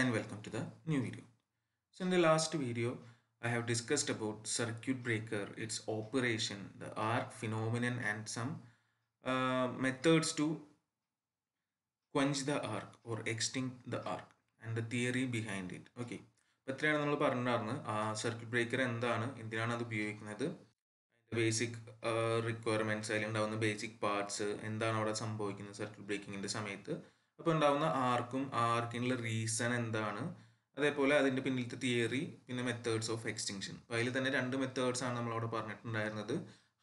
and welcome to the new video. So in the last video I have discussed about circuit breaker, its operation, the arc phenomenon and some uh, methods to quench the arc or extinct the arc and the theory behind it. Okay. അപ്പോൾ ഇത്രയാണ് നമ്മൾ പറഞ്ഞിട്ടുണ്ടായിരുന്നത് ആ circuit breaker എന്താണ് എന്തിനാണ് അത് ഉപയോഗിക്കുന്നത് അതിൻ്റെ ബേസിക് റിക്വയർമെൻറ്റ്സ് അതിലുണ്ടാവുന്ന ബേസിക് പാർട്സ് എന്താണ് അവിടെ സംഭവിക്കുന്നത് സർക്യൂട്ട് ബ്രേക്കിങ്ങിൻ്റെ സമയത്ത് അപ്പോൾ ഉണ്ടാകുന്ന ആർക്കും ആർക്കിനുള്ള റീസൺ എന്താണ് അതേപോലെ അതിൻ്റെ പിന്നിലത്തെ തിയറി പിന്നെ മെത്തേഡ്സ് ഓഫ് എക്സ്റ്റിങ്ഷൻ അപ്പോൾ അതിൽ തന്നെ രണ്ട് മെത്തേഡ്സ് ആണ് നമ്മളവിടെ പറഞ്ഞിട്ടുണ്ടായിരുന്നത്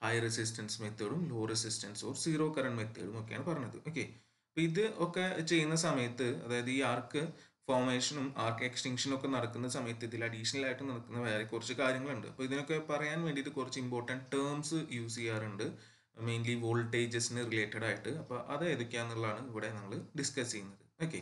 ഹൈ റെസിസ്റ്റൻസ് മെത്തേഡും low resistance or zero current മെത്തേഡും ഒക്കെയാണ് പറഞ്ഞത് ഓക്കെ അപ്പോൾ ഇത് ഒക്കെ ചെയ്യുന്ന സമയത്ത് അതായത് ഈ ആർക്ക് ഫോമേഷനും ആർക്ക് എക്സ്റ്റിങ്ഷനും ഒക്കെ നടക്കുന്ന സമയത്ത് ഇതിൽ അഡീഷണൽ ആയിട്ട് നടക്കുന്ന വേറെ കുറച്ച് കാര്യങ്ങളുണ്ട് അപ്പോൾ ഇതിനൊക്കെ പറയാൻ വേണ്ടിയിട്ട് കുറച്ച് ഇമ്പോർട്ടൻറ്റ് ടേംസ് യൂസ് ചെയ്യാറുണ്ട് മെയിൻലി വോൾട്ടേജസിന് റിലേറ്റഡ് ആയിട്ട് അപ്പോൾ അത് ഏതൊക്കെയാണെന്നുള്ളതാണ് ഇവിടെ നമ്മൾ ഡിസ്കസ് ചെയ്യുന്നത് ഓക്കെ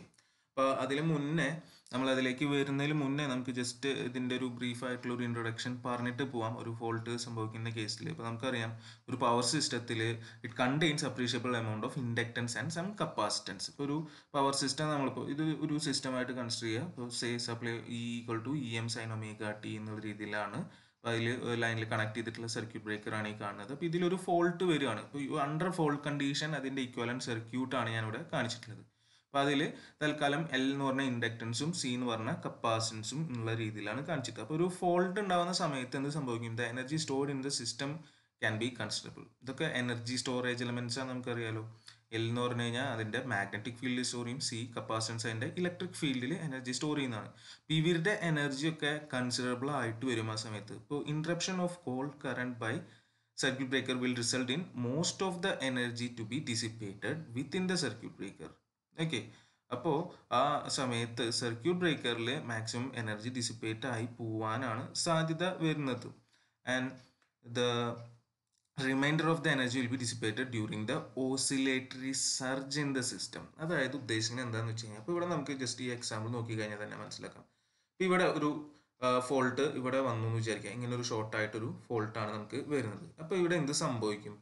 അപ്പോൾ അതിന് മുന്നേ നമ്മൾ അതിലേക്ക് വരുന്നതിന് മുന്നേ നമുക്ക് ജസ്റ്റ് ഇതിൻ്റെ ഒരു ബ്രീഫ് ആയിട്ടുള്ള ഒരു ഇൻട്രൊഡക്ഷൻ പറഞ്ഞിട്ട് പോവാം ഒരു ഫോൾട്ട് സംഭവിക്കുന്ന കേസിൽ ഇപ്പോൾ നമുക്കറിയാം ഒരു പവർ സിസ്റ്റത്തിൽ it contains appreciable amount of inductance and some capacitance ഇപ്പോൾ ഒരു പവർ സിസ്റ്റം നമ്മളിപ്പോൾ ഇത് ഒരു സിസ്റ്റമായിട്ട് കൺസിഡർ ചെയ്യുക ഇപ്പോൾ say supply E equal to E M sine omega T എന്നുള്ള രീതിയിലാണ് അതിൽ ലൈനിൽ കണക്ട് ചെയ്തിട്ടുള്ള സർക്യൂട്ട് ബ്രേക്കറാണ് ഈ കാണുന്നത് അപ്പോൾ ഇതിലൊരു ഫോൾട്ട് വരികയാണ് അണ്ടർ ഫോൾട്ട് കണ്ടീഷൻ അതിൻ്റെ ഇക്വലൻറ്റ് സർക്യൂട്ടാണ് ഞാനിവിടെ കാണിച്ചിട്ടുള്ളത് അപ്പോൾ അതിൽ തൽക്കാലം എൽ എന്ന് പറഞ്ഞ ഇൻഡക്റ്റൻസും സി എന്ന് പറഞ്ഞ കപ്പാസിറ്റൻസും എന്നുള്ള രീതിയിലാണ് കാണിച്ചിട്ട് അപ്പോൾ ഒരു ഫോൾട്ട് ഉണ്ടാകുന്ന സമയത്ത് എന്ത് സംഭവിക്കും the energy stored in the system can be considerable ഇതൊക്കെ എനർജി സ്റ്റോറേജ് എലമെൻസ് ആണ് നമുക്കറിയാലോ എൽ എന്ന് പറഞ്ഞു കഴിഞ്ഞാൽ അതിൻ്റെ മാഗ്നറ്റിക് ഫീൽഡിൽ സ്റ്റോർ ചെയ്യും സി കപ്പാസിറ്റൻസ് അതിൻ്റെ ഇലക്ട്രിക് ഫീൽഡിൽ എനർജി സ്റ്റോർ ചെയ്യുന്നതാണ് അപ്പോൾ ഇവരുടെ എനർജിയൊക്കെ കൺസിഡറബിൾ ആയിട്ട് വരും ആ സമയത്ത് ഇപ്പോൾ interruption of call current by breaker will result in most of the energy to be dissipated within the circuit breaker okay അപ്പോൾ ആ സമയത്ത് സർക്യൂട്ട് ബ്രേക്കറിൽ മാക്സിമം എനർജി ഡിസിപ്പേറ്റ് ആയി പോവാനാണ് സാധ്യത വരുന്നത് and the remainder of the energy will be dissipated during the oscillatory surge in the system അതായത് ഉദ്ദേശിക്കുന്നത് എന്താണെന്ന് വെച്ച് കഴിഞ്ഞാൽ അപ്പോൾ ഇവിടെ നമുക്ക് ജസ്റ്റ് ഈ എക്സാമ്പിൾ നോക്കി കഴിഞ്ഞാൽ തന്നെ മനസ്സിലാക്കാം ഇപ്പോൾ ഇവിടെ ഒരു ഫോൾട്ട് ഇവിടെ വന്നു എന്ന് വിചാരിക്കുക ഇങ്ങനെ ഒരു ഷോർട്ടായിട്ടൊരു ഫോൾട്ടാണ് നമുക്ക് വരുന്നത് അപ്പോൾ ഇവിടെ എന്ത് സംഭവിക്കും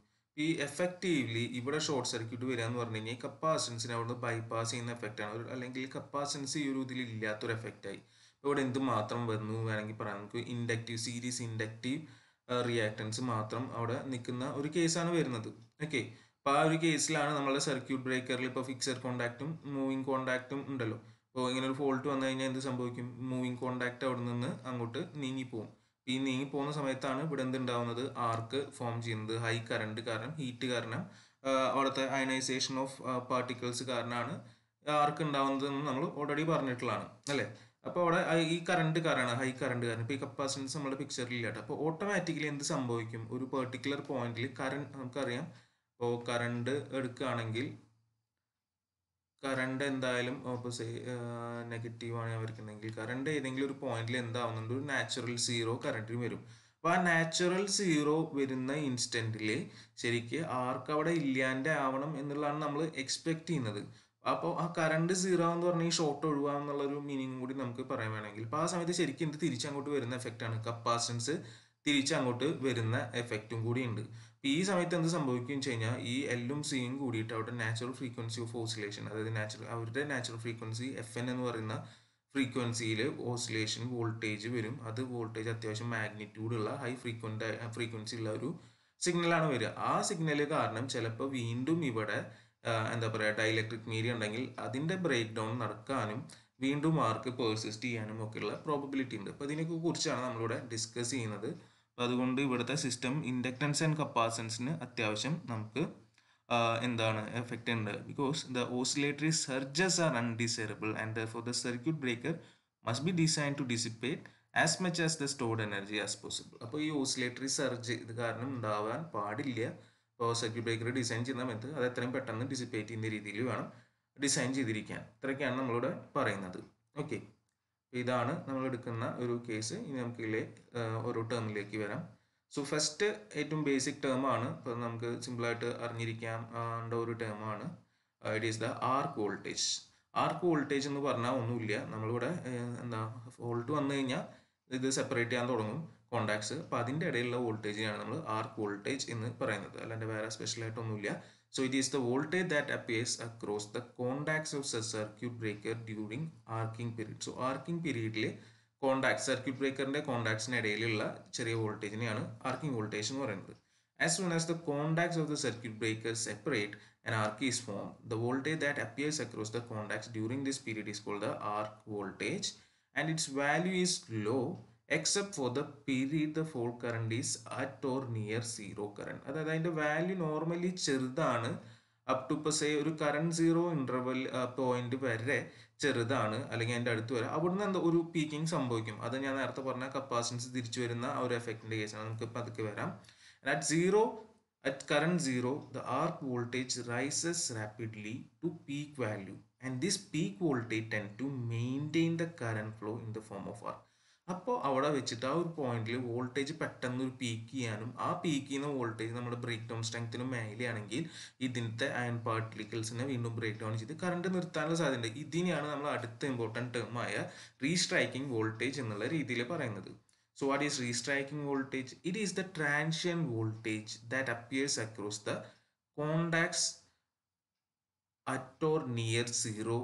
ഈ എഫക്റ്റീവ്ലി ഇവിടെ ഷോർട്ട് സർക്യൂട്ട് വരിക എന്ന് പറഞ്ഞു കഴിഞ്ഞാൽ കപ്പാസിറ്റൻസിനെ അവിടെ നിന്ന് ബൈപ്പാസ് ചെയ്യുന്ന എഫക്റ്റാണ് ഒരു അല്ലെങ്കിൽ കപ്പാസിറ്റൻസ് ഈ ഒരു ഇതിൽ ഇല്ലാത്തൊരു എഫക്റ്റായി ഇവിടെ എന്ത് മാത്രം വന്നു വേണമെങ്കിൽ പറയാം നമുക്ക് ഇൻഡക്റ്റീവ് സീരീസ് ഇൻഡക്റ്റീവ് റിയാക്ടൻസ് മാത്രം അവിടെ നിൽക്കുന്ന ഒരു കേസാണ് വരുന്നത് ഓക്കെ അപ്പോൾ ആ ഒരു കേസിലാണ് നമ്മളെ സർക്യൂട്ട് ബ്രേക്കറിൽ ഇപ്പോൾ ഫിക്സഡ് കോണ്ടാക്റ്റും മൂവിങ് കോണ്ടാക്റ്റും ഉണ്ടല്ലോ അപ്പോൾ ഇങ്ങനെ ഒരു ഫോൾട്ട് വന്നു കഴിഞ്ഞാൽ എന്ത് സംഭവിക്കും മൂവിങ് കോണ്ടാക്റ്റ് അവിടെ നിന്ന് അങ്ങോട്ട് നീങ്ങിപ്പോകും ഈ നീങ്ങി പോകുന്ന സമയത്താണ് ഇവിടെ എന്തുണ്ടാവുന്നത് ആർക്ക് ഫോം ചെയ്യുന്നത് ഹൈ കറണ്ട് കാരണം ഹീറ്റ് കാരണം അവിടുത്തെ അയനൈസേഷൻ ഓഫ് പാർട്ടിക്കിൾസ് കാരണമാണ് ആർക്ക് ഉണ്ടാവുന്നതെന്ന് നമ്മൾ ഓൾറെഡി പറഞ്ഞിട്ടുള്ളതാണ് അല്ലേ അപ്പോൾ അവിടെ ഈ കറണ്ട് കാറാണ് ഹൈ കറണ്ട് കാരണം ഇപ്പൊ ഈ കപ്പാസിറ്റൻസ് നമ്മുടെ പിക്ചറിൽ ഇല്ലാട്ടോ അപ്പോൾ ഓട്ടോമാറ്റിക്കലി എന്ത് സംഭവിക്കും ഒരു പെർട്ടിക്കുലർ പോയിന്റിൽ കറണ്ട് നമുക്കറിയാം ഇപ്പോൾ കറണ്ട് എടുക്കുകയാണെങ്കിൽ കറണ്ട് എന്തായാലും ഇപ്പോൾ നെഗറ്റീവ് ആണ് ഞാൻ വരയ്ക്കുന്നതെങ്കിൽ കറണ്ട് ഏതെങ്കിലും ഒരു പോയിന്റിൽ എന്താവുന്നുണ്ട് ഒരു നാച്ചുറൽ സീറോ കറണ്ടിന് വരും അപ്പോൾ ആ നാച്ചുറൽ സീറോ വരുന്ന ഇൻസ്റ്റന്റിൽ ശരിക്ക് ആർക്കവിടെ അവിടെ ഇല്ലാണ്ട് ആവണം എന്നുള്ളതാണ് നമ്മൾ എക്സ്പെക്ട് ചെയ്യുന്നത് അപ്പൊ ആ കറണ്ട് സീറോ എന്ന് പറഞ്ഞാൽ ഈ ഷോർട്ട് എന്നുള്ള ഒരു മീനിങ് കൂടി നമുക്ക് പറയാൻ വേണമെങ്കിൽ അപ്പോൾ ആ സമയത്ത് ശരിക്കും ഇത് തിരിച്ചങ്ങോട്ട് വരുന്ന എഫക്റ്റാണ് കപ്പാസിറ്റൻസ് തിരിച്ചങ്ങോട്ട് വരുന്ന എഫക്റ്റും കൂടി ഉണ്ട് ഈ സമയത്ത് എന്ത് സംഭവിക്കും കഴിഞ്ഞാൽ ഈ എല്ലും സിയും കൂടിയിട്ട് അവരുടെ നാച്ചുറൽ ഫ്രീക്വൻസി ഓഫ് ഓസിലേഷൻ അതായത് നാച്ചുറൽ അവരുടെ നാച്ചുറൽ ഫ്രീക്വൻസി എഫ് എൻ എന്ന് പറയുന്ന ഫ്രീക്വൻസിയിൽ ഓസിലേഷൻ വോൾട്ടേജ് വരും അത് വോൾട്ടേജ് അത്യാവശ്യം മാഗ്നിറ്റ്യൂഡ് ഉള്ള ഹൈ ഫ്രീക്വൻ്റ് ഫ്രീക്വൻസി ഉള്ള ഒരു സിഗ്നലാണ് വരിക ആ സിഗ്നല് കാരണം ചിലപ്പോൾ വീണ്ടും ഇവിടെ എന്താ പറയുക ഡയലക്ട്രിക് മീഡിയ ഉണ്ടെങ്കിൽ അതിൻ്റെ ബ്രേക്ക് ഡൗൺ നടക്കാനും വീണ്ടും മാർക്ക് പേഴ്സിസ്റ്റ് ചെയ്യാനും ഒക്കെയുള്ള പ്രോബബിലിറ്റി ഉണ്ട് അപ്പോൾ ഇതിനെ കുറിച്ചാണ് നമ്മളിവിടെ ഡിസ്കസ് ചെയ്യുന്നത് അപ്പോൾ അതുകൊണ്ട് ഇവിടുത്തെ സിസ്റ്റം ഇൻഡക്റ്റൻസ് ആൻഡ് കപ്പാസൻസിന് അത്യാവശ്യം നമുക്ക് എന്താണ് എഫക്റ്റ് ഉണ്ട് because the oscillatory surges are undesirable and for the circuit breaker must be design to dissipate as much as the stored energy as possible അപ്പോൾ ഈ ഓസിലേറ്ററി സർജ് ഇത് കാരണം ഉണ്ടാവാൻ പാടില്ല ഇപ്പോൾ സർക്യൂട്ട് ബ്രേക്കർ ഡിസൈൻ ചെയ്യുന്ന സമയത്ത് അത് എത്രയും പെട്ടെന്ന് ഡിസിപ്പേറ്റ് ചെയ്യുന്ന രീതിയിൽ വേണം ഡിസൈൻ ചെയ്തിരിക്കാൻ ഇത്രയൊക്കെയാണ് നമ്മളിവിടെ പറയുന്നത് ഓക്കെ ഇതാണ് നമ്മൾ എടുക്കുന്ന ഒരു കേസ് ഇനി ഇല്ലേ ഓരോ ടേമിലേക്ക് വരാം സോ ഫസ്റ്റ് ഏറ്റവും ബേസിക് ടേം ആണ് ഇപ്പോൾ നമുക്ക് സിമ്പിളായിട്ട് അറിഞ്ഞിരിക്കാൻ ഉണ്ട ഒരു ടേം ആണ് it is the arc voltage arc voltage എന്ന് പറഞ്ഞാൽ ഒന്നുമില്ല നമ്മളിവിടെ എന്താ ഫോൾട്ട് വന്നു കഴിഞ്ഞാൽ ഇത് സെപ്പറേറ്റ് ചെയ്യാൻ തുടങ്ങും കോണ്ടാക്ട്സ് അപ്പൊ അതിന്റെ ഇടയിലുള്ള വോൾട്ടേജിനാണ് നമ്മൾ ആർക്ക് വോൾട്ടേജ് എന്ന് പറയുന്നത് അല്ലാണ്ട് വേറെ സ്പെഷ്യലായിട്ടൊന്നുമില്ല so it is the voltage that appears across the contacts of circuit breaker during arcing period so arcing പീരീഡിൽ കോണ്ടാക്ട് സർക്യൂട്ട് ബ്രേക്കറിന്റെ കോണ്ടാക്ട്സിന് ഇടയിലുള്ള ചെറിയ വോൾട്ടേജിനെയാണ് ആർക്കിംഗ് വോൾട്ടേജ് എന്ന് പറയുന്നത് as soon as the contacts of the circuit breaker separate and arc is form the voltage that appears across the contacts during this period is call the arc voltage and its value is low except for the period the fault current is at or near zero current അതായത് അതിൻ്റെ value normally ചെറുതാണ് up to ഇപ്പോൾ say ഒരു current zero interval point വരെ ചെറുതാണ് അല്ലെങ്കിൽ അതിൻ്റെ അടുത്ത് വരെ അവിടുന്ന് എന്താ ഒരു പീക്കിംഗ് സംഭവിക്കും അത് ഞാൻ നേരത്തെ പറഞ്ഞ കപ്പാസിറ്റൻസ് തിരിച്ചു വരുന്ന ആ ഒരു എഫക്റ്റിൻ്റെ കേസാണ് നമുക്ക് അതൊക്കെ വരാം at zero at current zero the arc voltage rises rapidly to peak value and this peak voltage tend to maintain the current flow in the form of arc അപ്പോൾ അവിടെ വെച്ചിട്ട് ആ ഒരു പോയിന്റിൽ വോൾട്ടേജ് പെട്ടെന്ന് ഒരു പീക്ക് ചെയ്യാനും ആ പീക്ക് ചെയ്യുന്ന വോൾട്ടേജ് നമ്മുടെ ബ്രേക്ക് ഡൗൺ സ്ട്രെങ്ത്തിന് മേലെയാണെങ്കിൽ ഇതിന്റെ അയൺ പാർട്ടിക്കിൾസിനെ വീണ്ടും ബ്രേക്ക് ഡൗൺ ചെയ്ത് കറണ്ട് നിർത്താനുള്ള സാധ്യതയുണ്ട് ഇതിനെയാണ് നമ്മൾ അടുത്ത ഇമ്പോർട്ടൻറ്റ് ടേമായ റീസ്ട്രൈക്കിംഗ് വോൾട്ടേജ് എന്നുള്ള രീതിയിൽ പറയുന്നത് so what is restriking voltage it is the transient voltage that appears across the contacts at or near zero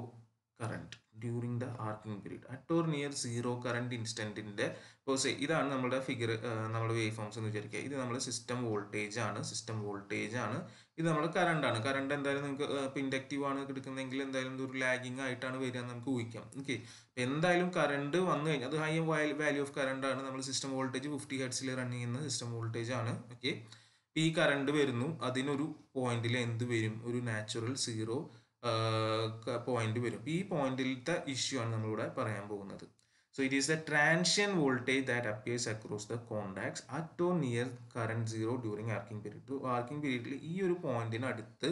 current during the arcing period at or near zero current ഇൻസ്റ്റൻറ്റിൻ്റെ per se ഇതാണ് നമ്മുടെ figure നമ്മുടെ wave forms എന്ന് വിചാരിക്കുക ഇത് നമ്മുടെ system voltage ആണ് system voltage ആണ് ഇത് നമ്മുടെ കറണ്ട് ആണ് കറണ്ട് എന്തായാലും നിങ്ങൾക്ക് ഇപ്പോൾ ഇൻഡക്റ്റീവ് ആണ് എടുക്കുന്നതെങ്കിൽ എന്തായാലും ഇതൊരു ലാഗിങ് ആയിട്ടാണ് വരിക നമുക്ക് ഊഹിക്കാം ഓക്കെ അപ്പോൾ എന്തായാലും കറണ്ട് വന്നു കഴിഞ്ഞാൽ അത് ഹൈ വാല്യൂ ഓഫ് കറണ്ട് ആണ് നമ്മൾ സിസ്റ്റം വോൾട്ടേജ് ഫിഫ്റ്റി ഹെഡ്സിൽ റൺ ചെയ്യുന്ന സിസ്റ്റം വോൾട്ടേജ് ആണ് ഓക്കെ ഈ കറണ്ട് വരുന്നു അതിനൊരു പോയിന്റിൽ എന്ത് വരും ഒരു നാച്ചുറൽ സീറോ പോയിന്റ് വരും ഈ പോയിന്റിലത്തെ ഇഷ്യൂ ആണ് നമ്മളിവിടെ പറയാൻ പോകുന്നത് so it is a transient voltage that appears across the contacts at or near current zero during arcing period arcing പീരീഡിൽ ഈ ഒരു പോയിന്റിന് അടുത്ത്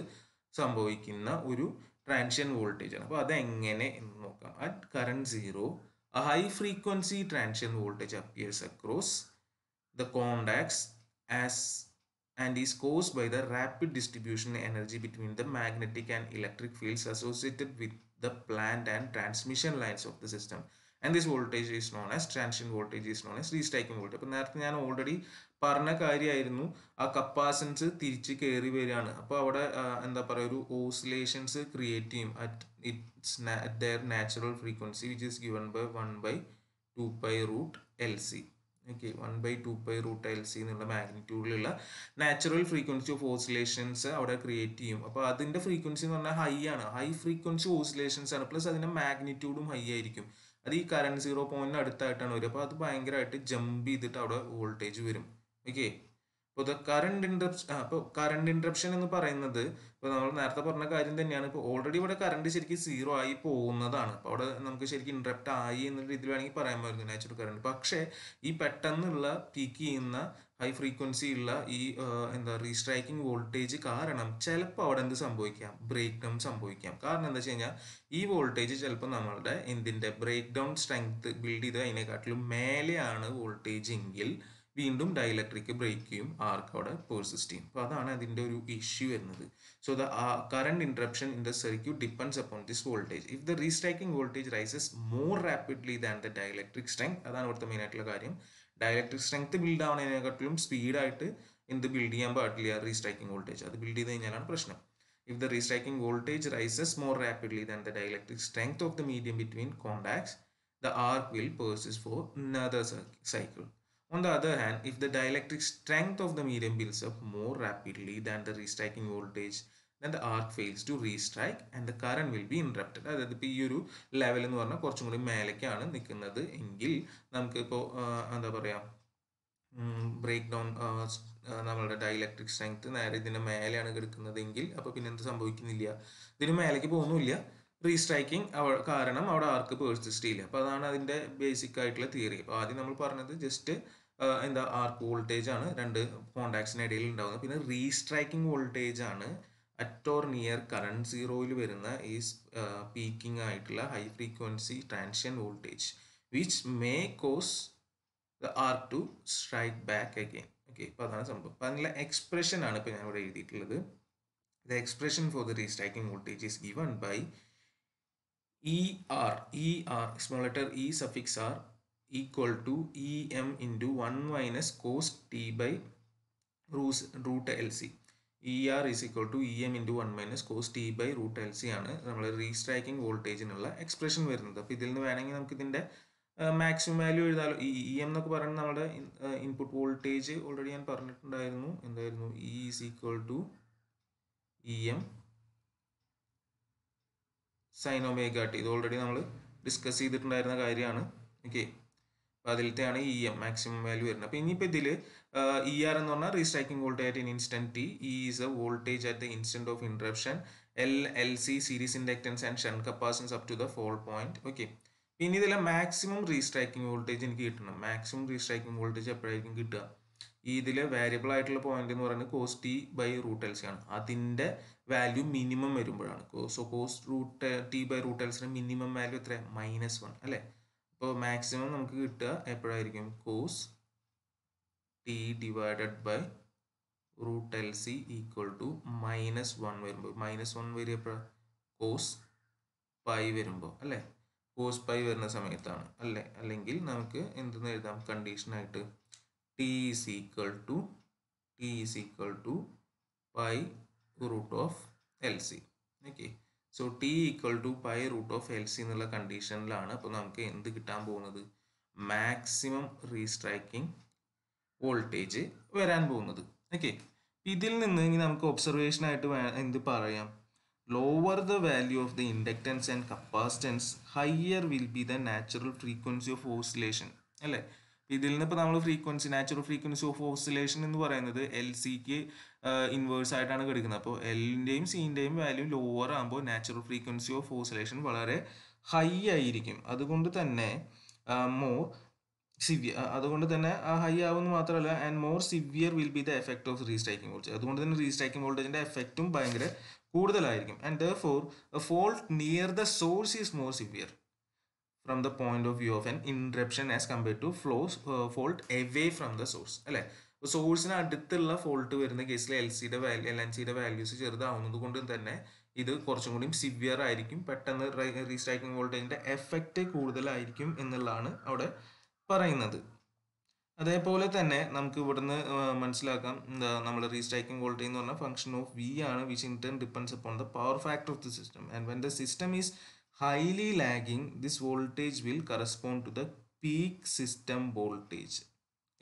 സംഭവിക്കുന്ന ഒരു ട്രാൻഷ്യൻ വോൾട്ടേജ് ആണ് അപ്പോൾ അതെങ്ങനെ എന്ന് നോക്കാം at current zero a high frequency transient voltage appears across the contacts as and is caused by the rapid distribution energy between the magnetic and electric fields associated with the plant and transmission lines of the system. And this voltage is known as transient voltage is known as restriking voltage അപ്പം നേരത്തെ ഞാൻ already പറഞ്ഞ കാര്യമായിരുന്നു ആ കപ്പാസൻസ് തിരിച്ച് കയറി വരികയാണ് അപ്പോൾ അവിടെ എന്താ പറയുക ഒരു ഓസിലേഷൻസ് ക്രിയേറ്റ് ചെയ്യും at its their natural frequency which is given by one by two by root L C okay one by two pi root L C എന്നുള്ള മാഗ്നിറ്റ്യൂഡിലുള്ള നാച്ചുറൽ ഫ്രീക്വൻസി ഓഫ് ഓസിലേഷൻസ് അവിടെ ക്രിയേറ്റ് ചെയ്യും അപ്പോൾ അതിൻ്റെ frequency എന്ന് പറഞ്ഞാൽ high ആണ് high frequency oscillations ആണ് പ്ലസ് അതിൻ്റെ മാഗ്നിറ്റ്യൂഡും ഹൈ ആയിരിക്കും അത് ഈ കറണ്ട് സീറോ പോയിന്റിന് അടുത്തായിട്ടാണ് വരിക അപ്പോൾ അത് ഭയങ്കരമായിട്ട് ജമ്പ് ചെയ്തിട്ട് അവിടെ വോൾട്ടേജ് വരും ഓക്കെ അപ്പോൾ കറണ്ട് ഇൻട്രപ്ഷൻ അപ്പോൾ കറണ്ട് ഇൻട്രപ്ഷൻ എന്ന് പറയുന്നത് ഇപ്പോൾ നമ്മൾ നേരത്തെ പറഞ്ഞ കാര്യം തന്നെയാണ് ഇപ്പോൾ ഓൾറെഡി ഇവിടെ കറണ്ട് ശരിക്കും സീറോ ആയി പോകുന്നതാണ് അപ്പോൾ അവിടെ നമുക്ക് ശരിക്കും ഇൻട്രപ്റ്റ് ആയി എന്ന രീതിയിൽ വേണമെങ്കിൽ പറയാൻ പറ്റുന്നു നാച്ചുറൽ കറണ്ട് പക്ഷേ ഈ പെട്ടെന്നുള്ള പീക്ക് ചെയ്യുന്ന ഹൈ ഫ്രീക്വൻസി ഉള്ള ഈ എന്താ റീസ്ട്രൈക്കിംഗ് വോൾട്ടേജ് കാരണം ചിലപ്പോൾ അവിടെ എന്ത് സംഭവിക്കാം ബ്രേക്ക് ഡൗൺ സംഭവിക്കാം കാരണം എന്താ വെച്ച് കഴിഞ്ഞാൽ ഈ വോൾട്ടേജ് ചിലപ്പോൾ നമ്മളുടെ എന്തിൻ്റെ ബ്രേക്ക് ഡൗൺ സ്ട്രെങ്ത് ബിൽഡ് ചെയ്ത് അതിനെക്കാട്ടിലും മേലെയാണ് വോൾട്ടേജ് എങ്കിൽ വീണ്ടും ഡയലക്ട്രിക് ബ്രേക്ക് ചെയ്യും ആർക്ക് അവിടെ പേഴ്സിസ്റ്റ് ചെയ്യും അപ്പോൾ അതാണ് അതിൻ്റെ ഒരു ഇഷ്യൂ എന്നത് so the current interruption in the circuit depends upon this voltage if the restriking voltage rises more rapidly than the dielectric strength അതാണ് ഇവിടുത്തെ മെയിനായിട്ടുള്ള കാര്യം ഡയലക്ട്രിക് സ്ട്രെങ്ത് ബിൽഡ് ആവുന്നതിനെക്കാട്ടിലും സ്പീഡായിട്ട് എന്ത് ബിൽഡ് ചെയ്യാൻ പാടില്ല റീസ്ട്രൈക്കിംഗ് വോൾട്ടേജ് അത് ബിൽഡ് ചെയ്ത് കഴിഞ്ഞാലാണ് പ്രശ്നം if the restriking voltage rises more rapidly than the dielectric strength of the medium between contacts, the arc will persist for another cycle On the other hand, if the dielectric strength of the medium builds up more rapidly than the restriking voltage, then the arc fails to restrike and the current will be interrupted. അതായത് ഇപ്പോൾ ഈ ഒരു level എന്ന് പറഞ്ഞാൽ കുറച്ചും കൂടി മേലേക്കാണ് നിൽക്കുന്നത് എങ്കിൽ നമുക്കിപ്പോൾ എന്താ പറയുക ബ്രേക്ക് ഡൗൺ നമ്മളുടെ ഡയലക്ട്രിക് സ്ട്രെങ്ത് നേരെ ഇതിൻ്റെ മേലെയാണ് കിടക്കുന്നതെങ്കിൽ അപ്പോൾ പിന്നെ എന്ത് സംഭവിക്കുന്നില്ല ഇതിന് മേലേക്ക് പോകുന്നില്ല റീസ്ട്രൈക്കിംഗ് അവ കാരണം അവിടെ ആർക്ക് പേഴ്സിസ്റ്റ് ചെയ്യില്ല അപ്പോൾ അതാണ് അതിൻ്റെ ബേസിക് ആയിട്ടുള്ള തിയറി അപ്പോൾ ആദ്യം നമ്മൾ പറഞ്ഞത് ജസ്റ്റ് എന്താ ആർക്ക് വോൾട്ടേജ് ആണ് രണ്ട് കോണ്ടാക്ട്സിന് ഇടയിൽ ഉണ്ടാകുന്നത് പിന്നെ റീസ്ട്രൈക്കിംഗ് വോൾട്ടേജ് ആണ് അറ്റ് ഓർ നിയർ കറണ്ട് സീറോയിൽ വരുന്ന ഈ പീക്കിംഗ് ആയിട്ടുള്ള high frequency transient voltage which may cause the arc to strike back again okay ഇപ്പോൾ അതാണ് സംഭവം അപ്പോൾ അതിനുള്ള എക്സ്പ്രഷൻ ആണ് ഇപ്പോൾ ഇവിടെ എഴുതിയിട്ടുള്ളത് the expression for the restriking voltage is given by E R E R small letter E suffix R equal to em into 1 minus cos t by root lc er is equal to em into 1 minus cos t by root lc ആണ് നമ്മൾ restriking വോൾട്ടേജിനുള്ള expression വരുന്നത് അപ്പോൾ ഇതിൽ നിന്ന് വേണമെങ്കിൽ നമുക്ക് ഇതിൻ്റെ maximum value എഴുതാലോ ഈ ഇ e എം എന്നൊക്കെ പറയുന്നത് നമ്മുടെ ഇൻപുട്ട് വോൾട്ടേജ് ഓൾറെഡി ഞാൻ പറഞ്ഞിട്ടുണ്ടായിരുന്നു എന്തായിരുന്നു E is equal to E M sine ഇത് ഓൾറെഡി നമ്മൾ ഡിസ്കസ് ചെയ്തിട്ടുണ്ടായിരുന്ന കാര്യമാണ് ഓക്കെ അപ്പോൾ അതിലത്തെയാണ് ഇ എം മാക്സിമം വാല്യൂ വരുന്നത് അപ്പോൾ ഇനിയിപ്പോൾ ഇതിൽ ഇ ആർ e എന്ന് പറഞ്ഞാൽ restriking voltage at in instant T E is a voltage at the instant of interruption L L C series inductance and shunt capacitance up to the fault point okay ഇനി ഇതിലെ maximum restriking voltage എനിക്ക് കിട്ടണം maximum restriking voltage എപ്പോഴായിരിക്കും കിട്ടുക ഈ ഇതിലെ variable ആയിട്ടുള്ള point എന്ന് പറയുന്നത് cos T by root L C ആണ് അതിൻ്റെ വാല്യൂ മിനിമം വരുമ്പോഴാണ് so cos root T by root എൽസിന് മിനിമം വാല്യൂ എത്ര മൈനസ് വൺ അല്ലേ അപ്പോൾ മാക്സിമം നമുക്ക് കിട്ടുക എപ്പോഴായിരിക്കും cos T divided by root L C equal to minus one വരുമ്പോൾ മൈനസ് വൺ വരിക എപ്പോഴാണ് കോസ് പൈ വരുമ്പോൾ അല്ലേ കോസ് പൈ വരുന്ന സമയത്താണ് അല്ലേ അല്ലെങ്കിൽ നമുക്ക് എന്തെന്ന് എഴുതാം കണ്ടീഷനായിട്ട് T is equal to T is equal to pi root of L C okay so T equal to pi root of L C എന്നുള്ള കണ്ടീഷനിലാണ് അപ്പോൾ നമുക്ക് എന്ത് കിട്ടാൻ പോകുന്നത് മാക്സിമം റീസ്ട്രൈക്കിംഗ് വോൾട്ടേജ് വരാൻ പോകുന്നത് ഓക്കെ ഇതിൽ നിന്ന് ഇനി നമുക്ക് ഒബ്സർവേഷൻ ആയിട്ട് എന്ത് പറയാം lower the value of the inductance and capacitance higher will be the natural frequency of oscillation അല്ലേ ഇതിൽ നിന്ന് ഇപ്പോൾ നമ്മൾ frequency natural frequency of oscillation എന്ന് പറയുന്നത് എൽ സിക്ക് ഇൻവേഴ്സ് ആയിട്ടാണ് കിടക്കുന്നത് അപ്പോൾ എല്ലിൻ്റെയും സീൻ്റെയും വാല്യൂ ലോവർ ആകുമ്പോൾ നാച്ചുറൽ ഫ്രീക്വൻസി ഓഫ് ഓസിലേഷൻ വളരെ ഹൈ ആയിരിക്കും അതുകൊണ്ട് തന്നെ മോർ സിവിയർ അതുകൊണ്ട് തന്നെ ആ ഹൈ ആവുമെന്ന് മാത്രമല്ല and more severe will be the effect of restriking voltage അതുകൊണ്ട് തന്നെ റീസ്ട്രൈക്കിംഗ് വോൾട്ടേജിൻ്റെ എഫക്റ്റും ഭയങ്കര കൂടുതലായിരിക്കും and the for fault near the source is more severe from the point of view of an interruption as compare to faults fault away from the source അല്ലെ സോഴ്സിന് അടുത്തുള്ള ഫോൾട്ട് വരുന്ന കേസിൽ എൽ സിയുടെ വാല്യൂ എൽ എൻ സിയുടെ values ചെറുതാവുന്നത് കൊണ്ട് തന്നെ ഇത് കുറച്ചും കൂടി സിവിയർ ആയിരിക്കും പെട്ടെന്ന് റീസ്ട്രൈക്കിംഗ് വോൾട്ടേജിന്റെ എഫക്റ്റ് കൂടുതലായിരിക്കും എന്നുള്ളതാണ് അവിടെ പറയുന്നത് അതേപോലെ തന്നെ നമുക്ക് ഇവിടുന്ന് മനസ്സിലാക്കാം എന്താ നമ്മൾ റീസ്ട്രൈക്കിംഗ് വോൾട്ടേജ് എന്ന് പറഞ്ഞാൽ ഫംഗ്ഷൻ ഓഫ് വി ആണ് which in turn depends upon the power factor of the system and when the system is highly lagging, this voltage will correspond to the peak system voltage.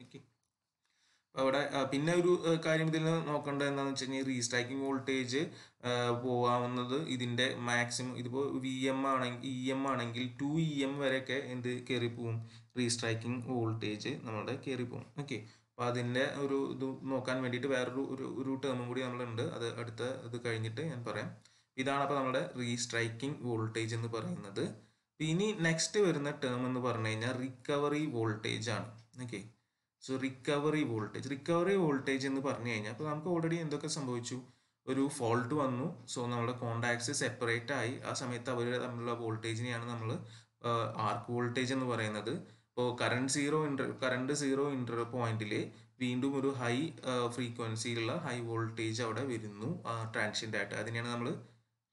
Okay. അവിടെ പിന്നെ ഒരു കാര്യം ഇതിൽ നോക്കേണ്ടത് എന്താണെന്ന് വെച്ച് കഴിഞ്ഞാൽ റീസ്ട്രൈക്കിംഗ് വോൾട്ടേജ് പോകാവുന്നത് ഇതിൻ്റെ മാക്സിമം ഇതിപ്പോൾ വി എം ആണെങ്കിൽ ഇ എം ആണെങ്കിൽ ടു ഇ എം വരെയൊക്കെ എന്ത് കയറി പോവും റീസ്ട്രൈക്കിംഗ് വോൾട്ടേജ് നമ്മുടെ കയറി പോവും ഓക്കെ അപ്പോൾ അതിൻ്റെ ഒരു ഇത് നോക്കാൻ വേണ്ടിയിട്ട് വേറൊരു ഒരു ഒരു ടേമും കൂടി നമ്മളുണ്ട് അത് അടുത്ത ഇത് കഴിഞ്ഞിട്ട് ഞാൻ പറയാം ഇതാണ് അപ്പോൾ നമ്മുടെ റീസ്ട്രൈക്കിംഗ് വോൾട്ടേജ് എന്ന് പറയുന്നത് ഇനി നെക്സ്റ്റ് വരുന്ന ടേം എന്ന് പറഞ്ഞു കഴിഞ്ഞാൽ റിക്കവറി വോൾട്ടേജ് ആണ് okay so recovery voltage recovery voltage എന്ന് പറഞ്ഞു കഴിഞ്ഞാൽ അപ്പോൾ നമുക്ക് ഓൾറെഡി എന്തൊക്കെ സംഭവിച്ചു ഒരു ഫോൾട്ട് വന്നു സോ നമ്മുടെ കോണ്ടാക്ട്സ് സെപ്പറേറ്റ് ആയി ആ സമയത്ത് അവർ തമ്മിലുള്ള വോൾട്ടേജിനെയാണ് നമ്മൾ ആർക്ക് വോൾട്ടേജ് എന്ന് പറയുന്നത് ഇപ്പോൾ current zero inter current zero inter പോയിന്റിൽ വീണ്ടും ഒരു ഹൈ ഫ്രീക്വൻസിയിലുള്ള ഹൈ വോൾട്ടേജ് അവിടെ വരുന്നു ട്രാൻഷ്യൻ്റ് ആയിട്ട് അതിനെയാണ് നമ്മൾ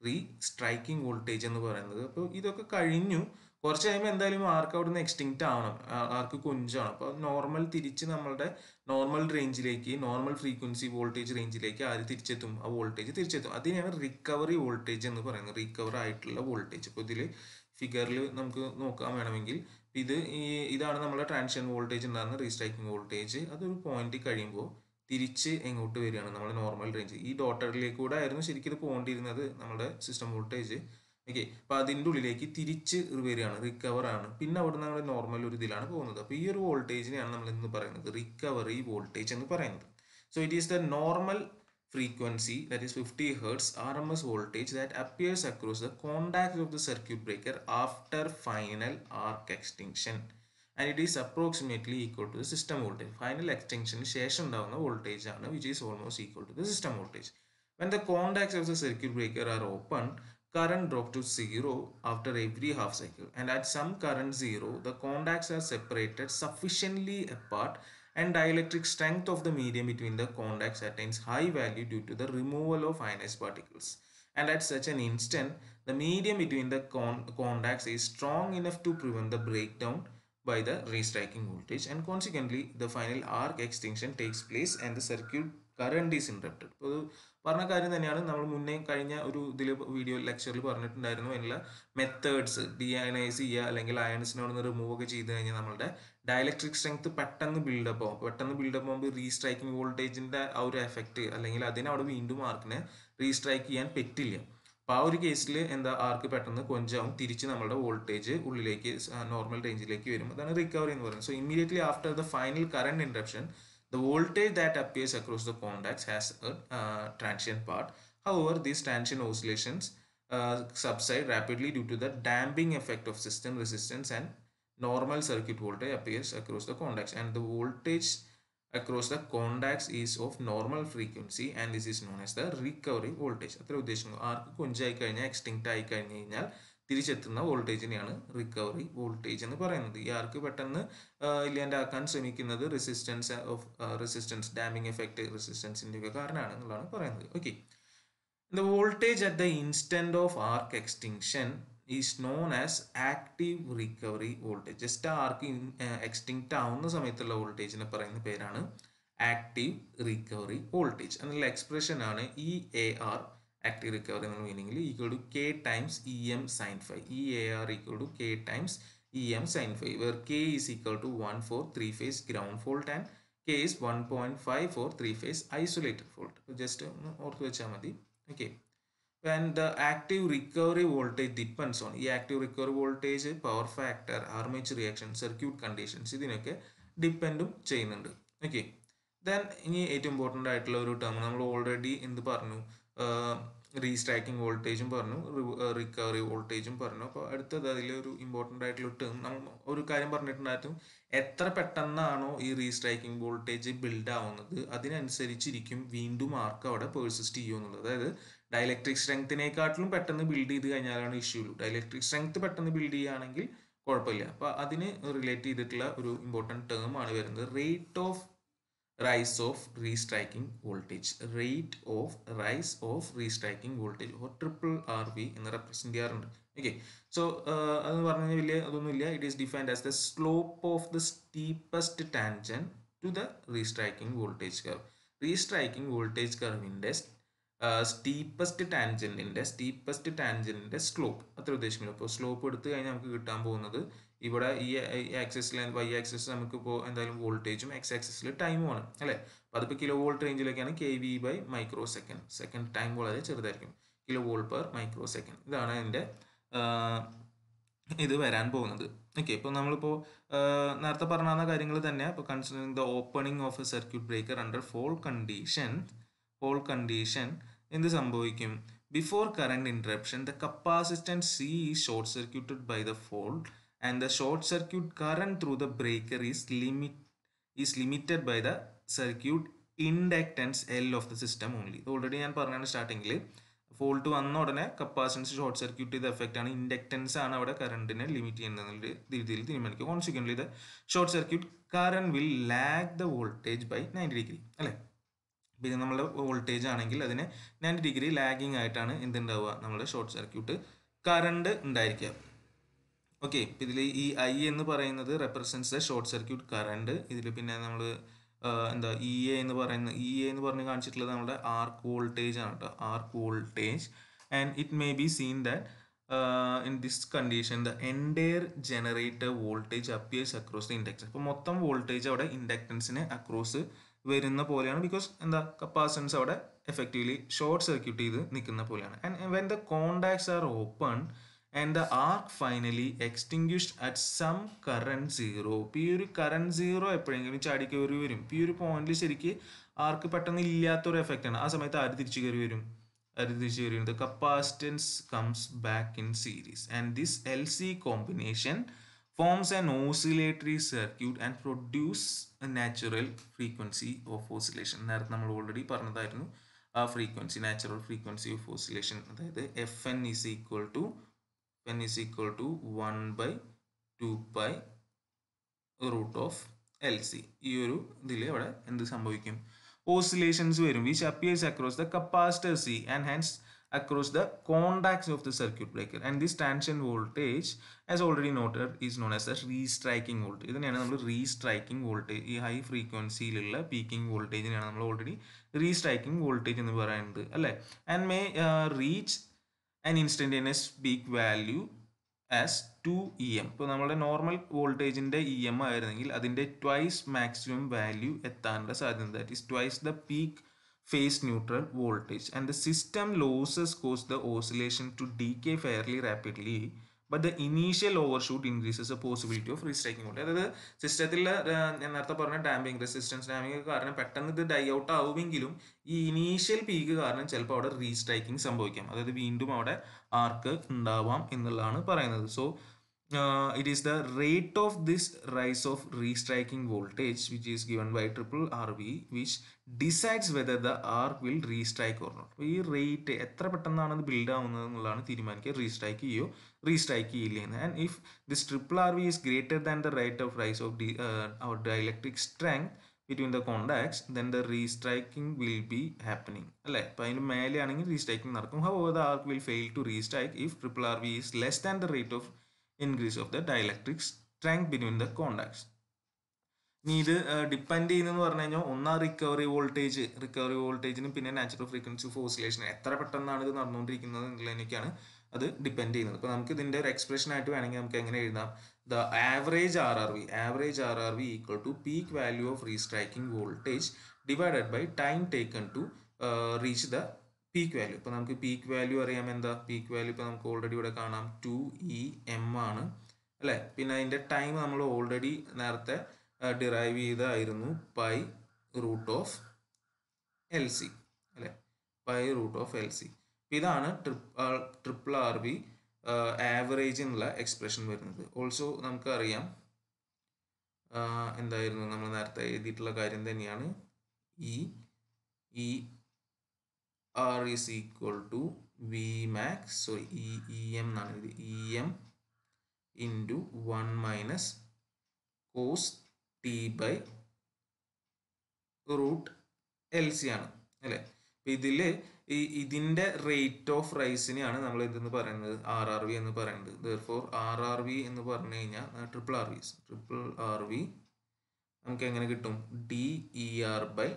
റീ സ്ട്രൈക്കിംഗ് വോൾട്ടേജ് എന്ന് പറയുന്നത് അപ്പോൾ ഇതൊക്കെ കഴിഞ്ഞു കുറച്ച് കഴിയുമ്പോൾ എന്തായാലും ആർക്ക് അവിടെ നിന്ന് എക്സ്റ്റിങ്റ്റ് ആവണം ആർക്ക് കൊഞ്ചാണ് അപ്പോൾ നോർമൽ തിരിച്ച് നമ്മളുടെ നോർമൽ റേഞ്ചിലേക്ക് നോർമൽ ഫ്രീക്വൻസി വോൾട്ടേജ് റേഞ്ചിലേക്ക് ആര് തിരിച്ചെത്തും ആ വോൾട്ടേജ് തിരിച്ചെത്തും അതിനെയാണ് റിക്കവറി വോൾട്ടേജ് എന്ന് പറയുന്നത് റിക്കവർ ആയിട്ടുള്ള വോൾട്ടേജ് അപ്പോൾ ഇതിൽ ഫിഗറിൽ നമുക്ക് നോക്കാൻ വേണമെങ്കിൽ ഇത് ഈ ഇതാണ് നമ്മുടെ ട്രാൻഷൻ വോൾട്ടേജ് ഉണ്ടാകുന്ന റീസ്ട്രൈക്കിംഗ് വോൾട്ടേജ് അതൊരു പോയിന്റ് കഴിയുമ്പോൾ തിരിച്ച് എങ്ങോട്ട് വരികയാണ് നമ്മുടെ നോർമൽ റേഞ്ച് ഈ ഡോട്ടറിലേക്ക് കൂടെ ആയിരുന്നു ശരിക്കും ഇത് പോകേണ്ടിയിരുന്നത് നമ്മുടെ സിസ്റ്റം വോൾട്ടേജ് ഓക്കെ അപ്പൊ അതിൻ്റെ ഉള്ളിലേക്ക് തിരിച്ച് വരികയാണ് റിക്കവർ ആണ് പിന്നെ അവിടെ നിന്ന് നമ്മുടെ നോർമൽ ഒരു ഇതിലാണ് പോകുന്നത് അപ്പൊ ഈ ഒരു വോൾട്ടേജിനെയാണ് നമ്മൾ ഇന്ന് പറയുന്നത് റിക്കവറി വോൾട്ടേജ് എന്ന് പറയുന്നത് so it is the normal frequency that is fifty hertz R M S voltage that appears across the contact of the circuit breaker after final arc extinction And approximately equal to the system voltage. Final extinction final down the voltage down, which is almost equal to the system voltage. When the contacts of the circuit breaker are open, current drop to zero after every half cycle and at some current zero the contacts are separated sufficiently apart and dielectric strength of the medium between the contacts attains high value due to the removal of ionized particles and at such an instant the medium between the con contacts is strong enough to prevent the breakdown by the restriking voltage and consequently the final arc extinction takes place and the circuit current is interrupted ഇപ്പോൾ പറഞ്ഞ കാര്യം തന്നെയാണ് നമ്മൾ മുന്നേ കഴിഞ്ഞ ഒരു ഇതിൽ video ലെക്ചറിൽ പറഞ്ഞിട്ടുണ്ടായിരുന്നു അതിനുള്ള മെത്തേഡ്സ് ഡിയനൈസ് ചെയ്യുക അല്ലെങ്കിൽ അയൺസിനെ അവിടെ റിമൂവ് ഒക്കെ ചെയ്ത് കഴിഞ്ഞാൽ നമ്മളുടെ ഡയലക്ട്രിക് സ്ട്രെങ്ത് പെട്ടെന്ന് ബിൽഡപ്പ് ആവും പെട്ടെന്ന് ബിൽഡപ്പ് ആകുമ്പോൾ റീസ്ട്രൈക്കിംഗ് വോൾട്ടേജിൻ്റെ ആ ഒരു എഫക്റ്റ് അല്ലെങ്കിൽ അതിനെ അവിടെ വീണ്ടും മാർക്കിനെ റീസ്ട്രൈക്ക് ചെയ്യാൻ പറ്റില്ല അപ്പോൾ ആ ഒരു കേസിൽ എന്താ ആർക്ക് പെട്ടെന്ന് കൊഞ്ചാവും തിരിച്ച് നമ്മുടെ വോൾട്ടേജ് ഉള്ളിലേക്ക് നോർമൽ റേഞ്ചിലേക്ക് വരും അതാണ് റിക്കവറി എന്ന് പറയുന്നത് so immediately after the final current interruption the voltage that appears across the contacts has a transient part over these transient oscillations subside rapidly due to the damping effect of system resistance and normal circuit voltage appears across the contacts and the voltage across the contacts is of normal frequency and this is known as the recovery voltage അത്ര ഉദ്ദേശിക്കുന്നു ആർക്ക് കൊഞ്ചായി കഴിഞ്ഞാൽ extinct ആയി കഴിഞ്ഞു കഴിഞ്ഞാൽ തിരിച്ചെത്തുന്ന വോൾട്ടേജിനെയാണ് recovery voltage എന്ന് പറയുന്നത് ഈ ആർക്ക് പെട്ടെന്ന് ആക്കാൻ ശ്രമിക്കുന്നത് റെസിസ്റ്റൻസ് ഓഫ് റെസിസ്റ്റൻസ് ഡാമിങ് എഫക്റ്റ് റെസിസ്റ്റൻസിൻ്റെ ഒക്കെ കാരണമാണ് എന്നുള്ളതാണ് പറയുന്നത് okay the voltage at the instant of arc extinction is known as active recovery voltage just arc extinct ആവുന്ന സമയത്തുള്ള വോൾട്ടേജിനെ പറയുന്ന പേരാണ് ആക്റ്റീവ് റിക്കവറി വോൾട്ടേജ് എന്നുള്ള എക്സ്പ്രഷൻ ആണ് E A R active recovery എന്ന് മീനിങ്ങിൽ equal to K times E M sine five E A R equal to K times E M sine five where K is equal to one for three phase ground fault and K is one point five for three phase isolated fault just ഒന്ന് ഓർത്ത് വെച്ചാൽ മതി okay when the active recovery voltage depends on ഈ active recovery voltage, power factor armature reaction circuit conditions ഇതിനൊക്കെ ഡിപ്പെൻഡും ചെയ്യുന്നുണ്ട് okay then ഇനി ഏറ്റവും ഇമ്പോർട്ടൻ്റ് ആയിട്ടുള്ള ഒരു ടേം നമ്മൾ ഓൾറെഡി എന്ത് പറഞ്ഞു റീസ്ട്രൈക്കിംഗ് വോൾട്ടേജും പറഞ്ഞു റിക്കവറി വോൾട്ടേജും പറഞ്ഞു അപ്പോൾ അടുത്തത് അതിലൊരു ഇമ്പോർട്ടൻ്റ് ആയിട്ടുള്ള ടേം നമ്മൾ ഒരു കാര്യം പറഞ്ഞിട്ടുണ്ടായിരുന്നു എത്ര പെട്ടെന്നാണോ ഈ റീസ്ട്രൈക്കിംഗ് വോൾട്ടേജ് ബിൽഡ് ആവുന്നത് അതിനനുസരിച്ചിരിക്കും വീണ്ടും ആർക്ക് അവിടെ പേഴ്സിസ്റ്റ് ചെയ്യുമെന്നുള്ളത് അതായത് ഡയലക്ട്രിക് സ്ട്രെങ്ത്തിനെക്കാട്ടിലും പെട്ടെന്ന് ബിൽഡ് ചെയ്ത് കഴിഞ്ഞാലാണ് ഇഷ്യൂ ഉള്ളൂ ഡയലക്ട്രിക് സ്ട്രെങ്ത് പെട്ടെന്ന് ബിൽഡ് ചെയ്യുകയാണെങ്കിൽ കുഴപ്പമില്ല അപ്പോൾ അതിന് റിലേറ്റ് ചെയ്തിട്ടുള്ള ഒരു ഇമ്പോർട്ടൻറ്റ് ടേം ആണ് വരുന്നത് rate of rise of restriking voltage rate of rise of restriking voltage or triple R V എന്ന് റെപ്രസെൻറ്റ് ചെയ്യാറുണ്ട് ഓക്കെ സോ അത് പറഞ്ഞു വലിയ അതൊന്നുമില്ല it is defined as the slope of the steepest tangent to the restriking voltage curve restriking voltage കർവിൻ്റെ steepest ടാൻജൻറ്റിൻ്റെ steepest ടാൻജൻറ്റിൻ്റെ slope അത്ര ഉദ്ദേശിക്കുന്നത് അപ്പോൾ സ്ലോപ്പ് എടുത്തു കഴിഞ്ഞാൽ നമുക്ക് കിട്ടാൻ പോകുന്നത് ഇവിടെ ഈ ആക്സിസിൽ വൈ ആക്സിസ് ഇപ്പോൾ എന്തായാലും വോൾട്ടേജും എക്സ് ആക്സിസിൽ ആണ് അല്ലേ അപ്പോൾ അതിപ്പോൾ കിലോ വോൾട്ട് റേഞ്ചിലേക്കാണ് K V by micro second second time വളരെ ചെറുതായിരിക്കും kilo volt per micro second ഇതാണ് അതിൻ്റെ ഇത് വരാൻ പോകുന്നത് ഓക്കെ ഇപ്പോൾ നമ്മളിപ്പോൾ നേരത്തെ പറഞ്ഞ കാര്യങ്ങൾ തന്നെ ഇപ്പോൾ considering the opening of a circuit breaker under fault condition fault condition എന്ത് സംഭവിക്കും before current interruption the capacitance C is short circuited by the fault and the short circuit current through the breaker is limit is limited by the circuit inductance L of the system only ഇത് already ഞാൻ പറഞ്ഞാണ് സ്റ്റാർട്ടിങ്ങിൽ fault വന്ന ഉടനെ capacitance short circuit ചെയ്ത effect ആണ് inductance ആണ് അവിടെ കറണ്ടിനെ ലിമിറ്റ് ചെയ്യുന്നതെന്നുള്ള രീതിയിൽ തീരുമാനിക്കുക കോൺസിക്വൻലി ഇത് short circuit current will lag the voltage by ninety degree അല്ലേ പിന്നെ നമ്മുടെ വോൾട്ടേജ് ആണെങ്കിൽ അതിന് നയൻറ്റി ഡിഗ്രി ലാഗിങ് ആയിട്ടാണ് എന്തുണ്ടാവുക നമ്മുടെ ഷോർട്ട് സർക്യൂട്ട് കറണ്ട് ഉണ്ടായിരിക്കുക ഓക്കെ ഇതിൽ ഈ ഐ എന്ന് പറയുന്നത് റെപ്രസെൻസ് ഷോർട്ട് സർക്യൂട്ട് കറണ്ട് ഇതിൽ പിന്നെ നമ്മൾ എന്താ ഇ e എ എന്ന് പറയുന്ന ഇ e എ എന്ന് പറഞ്ഞ് കാണിച്ചിട്ടുള്ളത് നമ്മുടെ ആർക്ക് വോൾട്ടേജ് ആണ് കേട്ടോ arc voltage and it may be seen that in this condition the entire generator voltage appears across the inductance അപ്പോൾ മൊത്തം വോൾട്ടേജ് അവിടെ ഇൻഡക്ടൻസിന് അക്രോസ് വരുന്ന പോലെയാണ് ബിക്കോസ് എന്താ കപ്പാസിറ്റൻസ് അവിടെ എഫക്റ്റീവ്ലി ഷോർട്ട് സർക്യൂട്ട് ചെയ്ത് നിൽക്കുന്ന പോലെയാണ് and when the contacts are open and the arc finally extinguish at some current zero ഇപ്പം ഈ ഒരു കറണ്ട് സീറോ എപ്പോഴെങ്കിലും ചാടി കയറി വരും ഇപ്പം ഈ ഒരു പോയിന്റിൽ ശരിക്ക് ആർക്ക് പെട്ടെന്ന് ഇല്ലാത്തൊരു എഫക്റ്റ് ആണ് ആ സമയത്ത് ആര് തിരിച്ചു കയറി വരും ആര് തിരിച്ചു കയറി വരും the capacitance comes back in series and this L C combination forms an oscillatory circuit and produce a natural frequency of oscillation നേരത്തെ നമ്മൾ ഓൾറെഡി പറഞ്ഞതായിരുന്നു ആ frequency natural frequency of oscillation അതായത് F N is equal to F N is equal to one by two by root of L C ഈ ഒരു ഇതിൽ അവിടെ എന്ത് സംഭവിക്കും ഓസിലേഷൻസ് വരും which appears across the capacitor C and hence across the contacts of the circuit breaker and this tension voltage as already noted is known as the restriking voltage ഇതിനെയാണ് നമ്മൾ restriking voltage ഈ high ഫ്രീക്വൻസിയിലുള്ള peaking വോൾട്ടേജിനെയാണ് നമ്മൾ already restriking voltage എന്ന് പറയുന്നത് അല്ലേ and may reach an instantaneous peak value as two E M ഇപ്പോൾ നമ്മുടെ നോർമൽ വോൾട്ടേജിൻ്റെ ഇ എം ആയിരുന്നെങ്കിൽ അതിൻ്റെ ട്വൈസ് മാക്സിമം വാല്യൂ എത്താനുള്ള സാധ്യത that is twice the peak phase neutral voltage and the system losses cause the oscillation to decay fairly rapidly but the initial overshoot increases the possibility of restriking volt അതായത് സിസ്റ്റത്തിൽ നേരത്തെ പറഞ്ഞ damping resistance damping കാരണം പെട്ടെന്ന് ഇത് dye out ആവുമെങ്കിലും ഈ initial peak കാരണം ചിലപ്പോൾ അവിടെ റീസ്ട്രൈക്കിംഗ് സംഭവിക്കാം അതായത് വീണ്ടും അവിടെ ആർക്ക് ഉണ്ടാവാം എന്നുള്ളതാണ് പറയുന്നത് so uh, it is the rate of this rise of restriking voltage which is given by triple RV which decides whether the R will restrike or not. ഈ റേറ്റ് എത്ര പെട്ടെന്നാണ് അത് ബിൽഡ് ആവുന്നത് എന്നുള്ളതാണ് തീരുമാനിക്കുക റീസ്ട്രൈക്ക് ചെയ്യോ റീസ്ട്രൈക്ക് ചെയ്യില്ല എന്ന് and if this triple R V is greater than the rate of rise of the our dielectric strength between the contacts then the restriking will be happening അല്ലേ അപ്പോൾ അതിന് മേലെയാണെങ്കിൽ റീസ്ട്രൈക്കിംഗ് നടക്കും how the arc will fail to restrike if triple R V is less than the rate of increase of the dielectric strength between the contacts ഇനി ഇത് depend ചെയ്യുന്നതെന്ന് പറഞ്ഞു കഴിഞ്ഞാൽ ഒന്നാ റിക്കവറി വോൾട്ടേജ് റിക്കവറി വോൾട്ടേജിനും പിന്നെ നാച്ചുറൽ ഫ്രീക്വൻസി ഓഫ് എത്ര പെട്ടെന്നാണ് ഇത് നടന്നുകൊണ്ടിരിക്കുന്നത് എന്നുള്ളതിനൊക്കെയാണ് അത് ഡിപ്പെൻഡ് ചെയ്യുന്നത് അപ്പോൾ നമുക്ക് ഇതിൻ്റെ ഒരു എക്സ്പ്രഷൻ ആയിട്ട് വേണമെങ്കിൽ നമുക്ക് എങ്ങനെ എഴുതാം the average R R V average R R V equal to peak value of restriking voltage divided by time taken to reach the peak value ഇപ്പൊ നമുക്ക് പീക്ക് വാല്യൂ അറിയാം എന്താ പീക്ക് വാല്യൂ ഇപ്പൊ നമുക്ക് ഓൾറെഡി ഇവിടെ കാണാം ടു ഇ എം ആണ് അല്ലേ പിന്നെ അതിന്റെ ടൈം നമ്മൾ ഓൾറെഡി നേരത്തെ ഡിറൈവ് ചെയ്തായിരുന്നു pi root of L C അല്ലേ pi root of L C ഇതാണ് triple triple R B average എന്നുള്ള എക്സ്പ്രഷൻ വരുന്നത് ഓൾസോ നമുക്കറിയാം എന്തായിരുന്നു നമ്മൾ നേരത്തെ എഴുതിയിട്ടുള്ള കാര്യം തന്നെയാണ് E e, E e R is equal to V max so E E M എന്നാണ് ഇത് E M into one minus cos T by root L C ആണ് അല്ലേ അപ്പം ഇതിൽ ഈ ഇതിൻ്റെ റേറ്റ് ഓഫ് റൈസിനെയാണ് നമ്മൾ ഇതെന്ന് പറയുന്നത് ആർ ആർ വി എന്ന് പറയുന്നത് ദർഫോർ ആർ ആർ വി എന്ന് പറഞ്ഞു കഴിഞ്ഞാൽ triple R V triple R V നമുക്ക് എങ്ങനെ കിട്ടും D E R by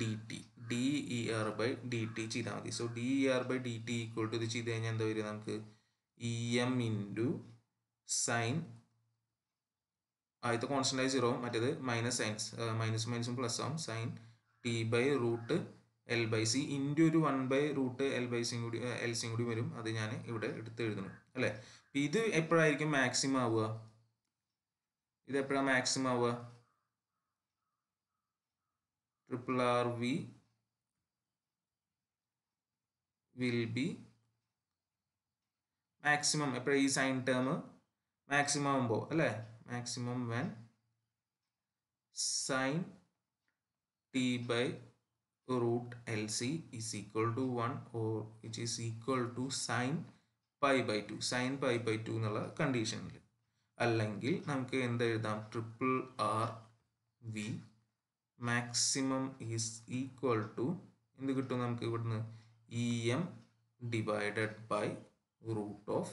D T D E e R by D T ചെയ്താൽ മതി so D E R by D T equal to ഇത് ചെയ്ത് കഴിഞ്ഞാൽ എന്താ വരിക നമുക്ക് ഇ എം ഇൻറ്റു സൈൻ ആദ്യത്തെ കോൺസ്റ്റൻ്റായി സീറോ മറ്റേത് മൈനസ് സൈൻസ് മൈനസ് മൈനസും പ്ലസ് ആവും sine T by root L by C into ഒരു one by root L by സിയും കൂടി എൽ സിയും കൂടി വരും അത് ഞാൻ ഇവിടെ എടുത്ത് എഴുതുന്നു അല്ലേ ഇത് എപ്പോഴായിരിക്കും മാക്സിമം ആവുക ഇത് എപ്പോഴാണ് മാക്സിമം ആവുക triple R V will be maximum എപ്പോഴും ഈ സൈൻ ടേം മാക്സിമം ആകുമ്പോൾ അല്ലേ maximum when sine T by root L C is equal to one or it is equal to sine pi by two sine pi by two എന്നുള്ള കണ്ടീഷനിൽ അല്ലെങ്കിൽ നമുക്ക് എന്ത് എഴുതാം triple R V maximum is equal to എന്ത് കിട്ടും നമുക്ക് ഇവിടുന്ന് E M divided by root of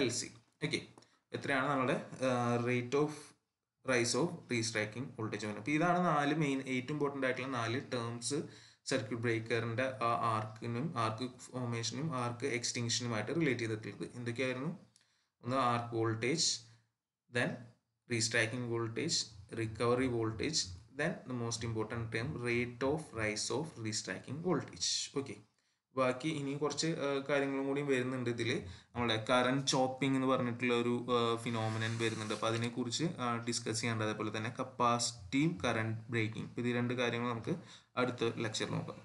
L C okay എത്രയാണ് നമ്മുടെ rate of rise of restriking voltage വരുന്നത് അപ്പോൾ ഇതാണ് നാല് മെയിൻ ഏറ്റവും ഇമ്പോർട്ടൻ്റ് ആയിട്ടുള്ള നാല് ടേംസ് സർക്യൂട്ട് ബ്രേക്കറിൻ്റെ ആ ആർക്കിനും ആർക്ക് ഫോമേഷനും ആർക്ക് എക്സ്റ്റിങ്ഷനുമായിട്ട് റിലേറ്റ് ചെയ്തിട്ടുള്ളത് എന്തൊക്കെയായിരുന്നു ഒന്ന് arc voltage then restriking voltage recovery voltage then the most important term rate of rise of restriking voltage okay ബാക്കി ഇനിയും കുറച്ച് കാര്യങ്ങളും കൂടി വരുന്നുണ്ട് ഇതിൽ നമ്മുടെ കറണ്ട് ചോപ്പിംഗ് എന്ന് പറഞ്ഞിട്ടുള്ള ഒരു ഫിനോമിനൻ വരുന്നുണ്ട് അപ്പോൾ അതിനെക്കുറിച്ച് ഡിസ്കസ് ചെയ്യേണ്ടത് അതേപോലെ തന്നെ കപ്പാസിറ്റിയും കറണ്ട് ബ്രേക്കിംഗ് ഇത് രണ്ട് കാര്യങ്ങൾ നമുക്ക് അടുത്ത ലെക്ചറിൽ നോക്കാം